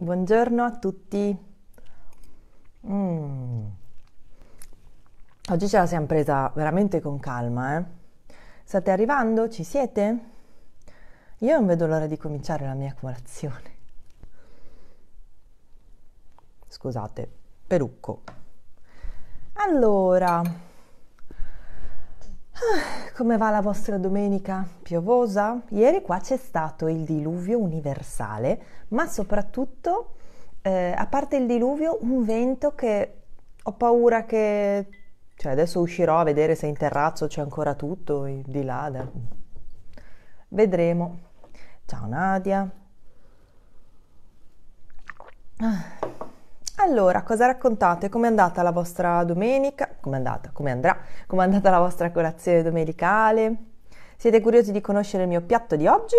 Buongiorno a tutti. Mm. Oggi ce la siamo presa veramente con calma, eh? State arrivando? Ci siete? Io non vedo l'ora di cominciare la mia colazione. Scusate, perucco. Allora, Ah, come va la vostra domenica? Piovosa? Ieri qua c'è stato il diluvio universale, ma soprattutto, eh, a parte il diluvio, un vento che ho paura che... Cioè, adesso uscirò a vedere se in terrazzo c'è ancora tutto, di là. Da... Vedremo. Ciao Nadia. Ah. Allora, cosa raccontate? Come è andata la vostra domenica? Come è andata? Come andrà? Come è andata la vostra colazione domenicale? Siete curiosi di conoscere il mio piatto di oggi?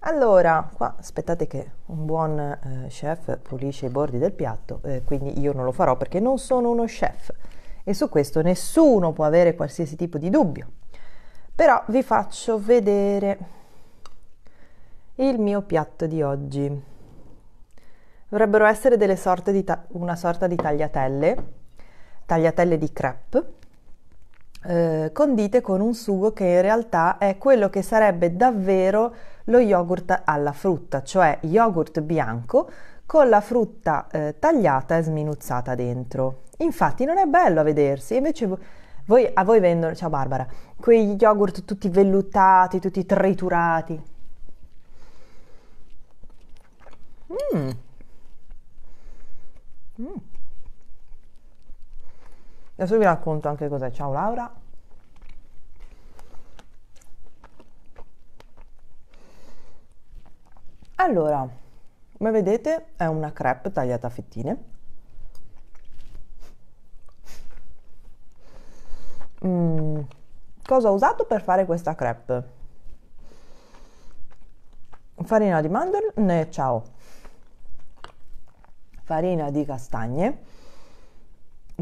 Allora, qua aspettate che un buon eh, chef pulisce i bordi del piatto, eh, quindi io non lo farò perché non sono uno chef e su questo nessuno può avere qualsiasi tipo di dubbio. Però vi faccio vedere il mio piatto di oggi dovrebbero essere ta- una sorta di tagliatelle, tagliatelle di crepe, eh, condite con un sugo che in realtà è quello che sarebbe davvero lo yogurt alla frutta, cioè yogurt bianco con la frutta eh, tagliata e sminuzzata dentro. Infatti non è bello a vedersi, invece voi, a voi vendono, ciao Barbara, quegli yogurt tutti vellutati, tutti triturati. Mmm! Mm. Adesso vi racconto anche cos'è. Ciao Laura. Allora, come vedete è una crepe tagliata a fettine. Mm. Cosa ho usato per fare questa crepe? Farina di mandorle? Ne ciao farina di castagne,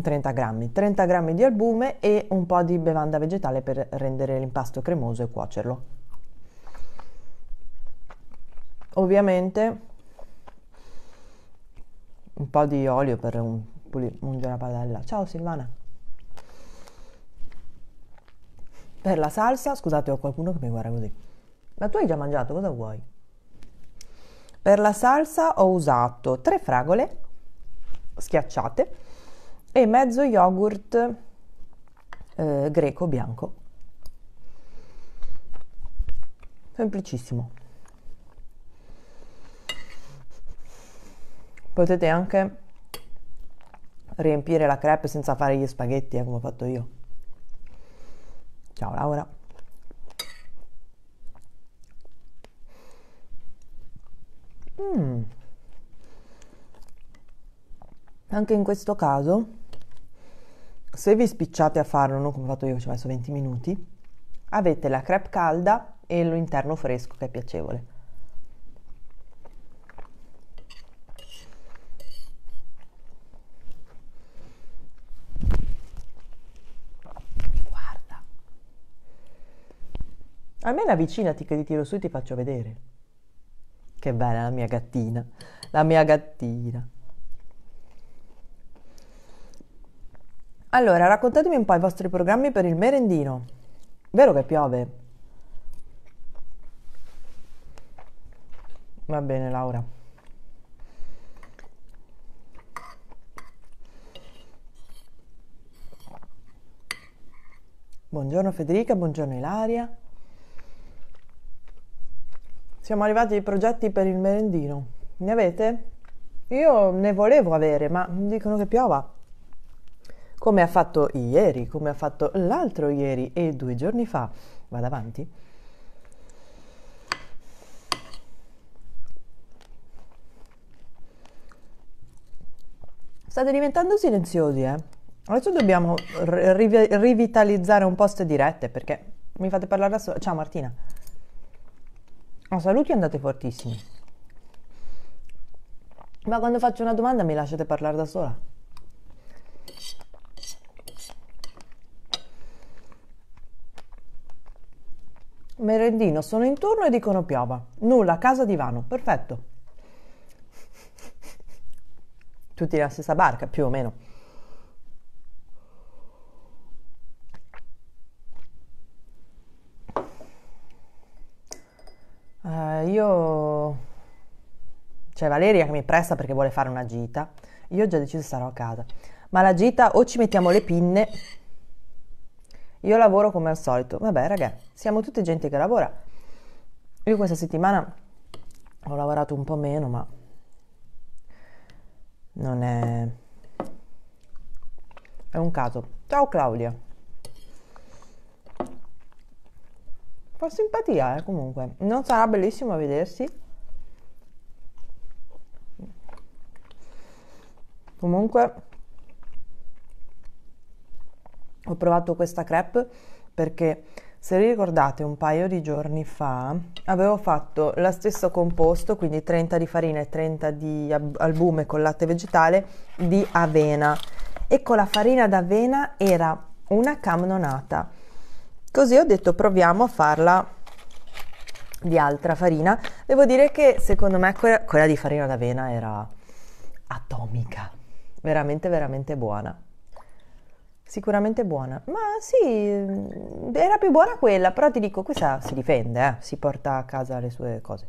30 grammi, 30 grammi di albume e un po' di bevanda vegetale per rendere l'impasto cremoso e cuocerlo. Ovviamente un po' di olio per un, ungere la padella. Ciao Silvana. Per la salsa, scusate, ho qualcuno che mi guarda così. Ma tu hai già mangiato, cosa vuoi? Per la salsa ho usato tre fragole schiacciate e mezzo yogurt eh, greco bianco. Semplicissimo. Potete anche riempire la crepe senza fare gli spaghetti, eh, come ho fatto io. Ciao Laura. Mm. Anche in questo caso, se vi spicciate a farlo, non come ho fatto io, ci ho messo 20 minuti, avete la crepe calda e l'interno fresco che è piacevole. Guarda. A me la vicina avvicinati che ti tiro su e ti faccio vedere. Che bella la mia gattina, la mia gattina. Allora, raccontatemi un po' i vostri programmi per il merendino. Vero che piove? Va bene, Laura. Buongiorno Federica, buongiorno Ilaria. Siamo arrivati ai progetti per il merendino. Ne avete? Io ne volevo avere, ma dicono che piova. Come ha fatto ieri, come ha fatto l'altro ieri e due giorni fa. Vado avanti. State diventando silenziosi, eh? Adesso dobbiamo ri- rivitalizzare un po' queste dirette perché mi fate parlare da sola. Ciao Martina a saluti andate fortissimi. Ma quando faccio una domanda mi lasciate parlare da sola. Merendino, sono in turno e dicono piova. Nulla, casa divano, perfetto. Tutti nella stessa barca, più o meno. io... C'è cioè Valeria che mi presta perché vuole fare una gita. Io ho già deciso di starò a casa. Ma la gita o ci mettiamo le pinne. Io lavoro come al solito. Vabbè, raga, siamo tutte gente che lavora. Io questa settimana ho lavorato un po' meno, ma non è... È un caso. Ciao Claudia. fa simpatia eh, comunque non sarà bellissimo a vedersi comunque ho provato questa crepe perché se vi ricordate un paio di giorni fa avevo fatto la stessa composto, quindi 30 di farina e 30 di albume con latte vegetale di avena e con la farina d'avena era una camnonata Così ho detto proviamo a farla di altra farina. Devo dire che secondo me quella, quella di farina d'avena era atomica, veramente veramente buona. Sicuramente buona, ma sì, era più buona quella, però ti dico, questa si difende, eh? si porta a casa le sue cose.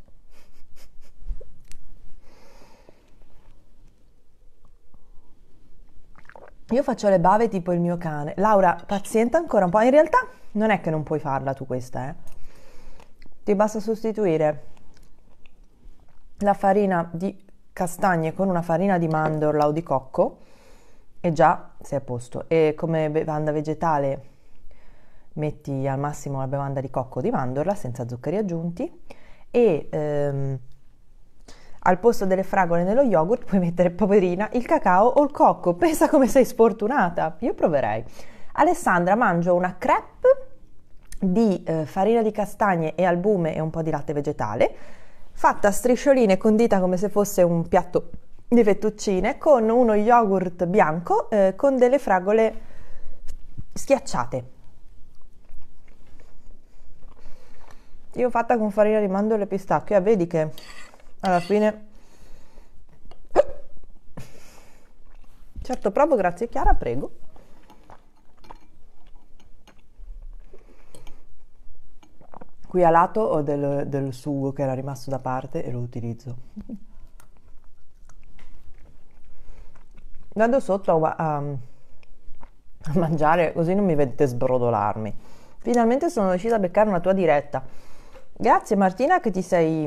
Io faccio le bave tipo il mio cane. Laura, pazienta ancora un po', in realtà non è che non puoi farla tu questa, eh. Ti basta sostituire la farina di castagne con una farina di mandorla o di cocco e già sei a posto. E come bevanda vegetale metti al massimo la bevanda di cocco o di mandorla senza zuccheri aggiunti e ehm, al posto delle fragole nello yogurt puoi mettere poverina, il cacao o il cocco. Pensa come sei sfortunata. Io proverei. Alessandra mangia una crepe di eh, farina di castagne e albume e un po' di latte vegetale, fatta a striscioline condita come se fosse un piatto di fettuccine con uno yogurt bianco eh, con delle fragole schiacciate. Io ho fatta con farina di mandorle e pistacchio, eh, vedi che alla fine Certo, proprio grazie Chiara, prego. Qui a lato ho del, del sugo che era rimasto da parte e lo utilizzo. Vado sotto a, a, a mangiare così non mi vedete sbrodolarmi. Finalmente sono riuscita a beccare una tua diretta. Grazie Martina che ti sei,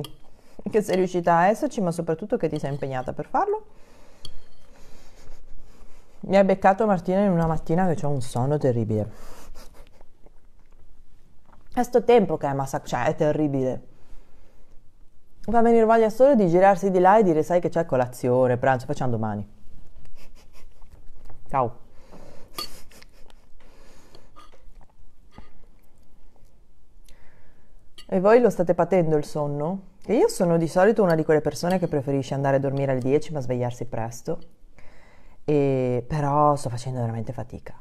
che sei riuscita a esserci, ma soprattutto che ti sei impegnata per farlo. Mi hai beccato Martina in una mattina che ho un sonno terribile. È sto tempo che è massacrato, cioè è terribile. Va a venire voglia solo di girarsi di là e dire sai che c'è colazione, pranzo, facciamo domani. Ciao. E voi lo state patendo il sonno? E io sono di solito una di quelle persone che preferisce andare a dormire alle 10 ma svegliarsi presto. E però sto facendo veramente fatica.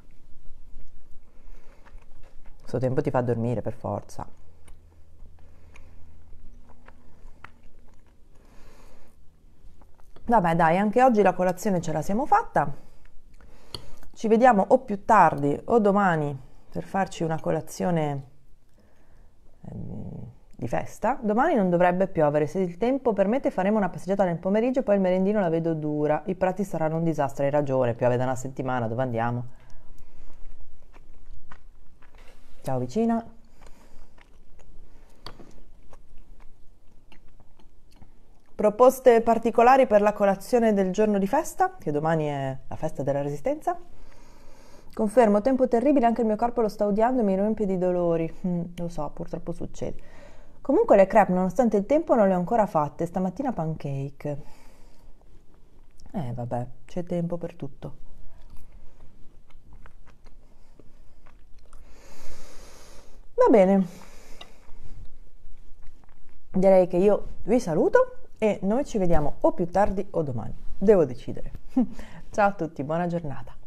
Sto tempo ti fa dormire per forza. Vabbè dai, anche oggi la colazione ce la siamo fatta. Ci vediamo o più tardi o domani per farci una colazione ehm, di festa. Domani non dovrebbe piovere, se il tempo permette faremo una passeggiata nel pomeriggio, poi il merendino la vedo dura. I prati saranno un disastro, hai ragione, piove da una settimana, dove andiamo? ciao vicina proposte particolari per la colazione del giorno di festa che domani è la festa della resistenza confermo tempo terribile anche il mio corpo lo sta odiando e mi riempie di dolori mm, lo so purtroppo succede Comunque le crepe, nonostante il tempo, non le ho ancora fatte. Stamattina pancake. Eh, vabbè, c'è tempo per tutto. bene, direi che io vi saluto e noi ci vediamo o più tardi o domani. Devo decidere. Ciao a tutti, buona giornata.